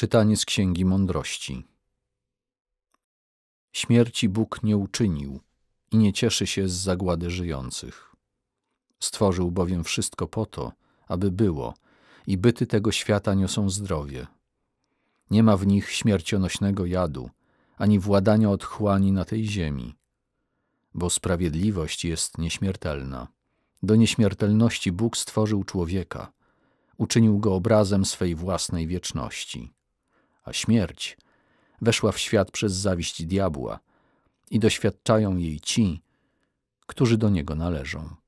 Czytanie z Księgi Mądrości. Śmierci Bóg nie uczynił i nie cieszy się z zagłady żyjących. Stworzył bowiem wszystko po to, aby było, i byty tego świata niosą zdrowie. Nie ma w nich śmiercionośnego jadu, ani władania otchłani na tej ziemi, bo sprawiedliwość jest nieśmiertelna. Do nieśmiertelności Bóg stworzył człowieka, uczynił go obrazem swej własnej wieczności a śmierć weszła w świat przez zawiść diabła i doświadczają jej ci, którzy do niego należą.